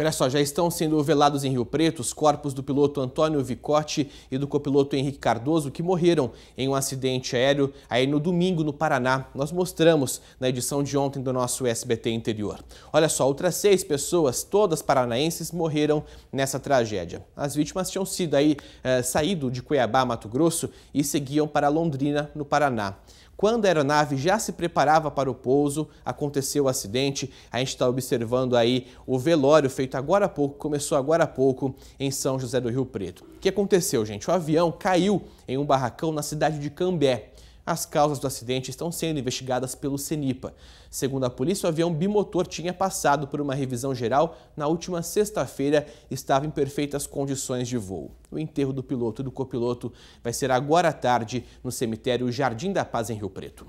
Olha só, já estão sendo velados em Rio Preto os corpos do piloto Antônio Vicotti e do copiloto Henrique Cardoso, que morreram em um acidente aéreo aí no domingo no Paraná. Nós mostramos na edição de ontem do nosso SBT Interior. Olha só, outras seis pessoas, todas paranaenses, morreram nessa tragédia. As vítimas tinham sido aí eh, saído de Cuiabá, Mato Grosso, e seguiam para Londrina, no Paraná. Quando a aeronave já se preparava para o pouso, aconteceu o acidente. A gente está observando aí o velório feito agora há pouco, começou agora há pouco em São José do Rio Preto. O que aconteceu, gente? O avião caiu em um barracão na cidade de Cambé. As causas do acidente estão sendo investigadas pelo CENIPA. Segundo a polícia, o avião bimotor tinha passado por uma revisão geral na última sexta-feira e estava em perfeitas condições de voo. O enterro do piloto e do copiloto vai ser agora à tarde no cemitério Jardim da Paz, em Rio Preto.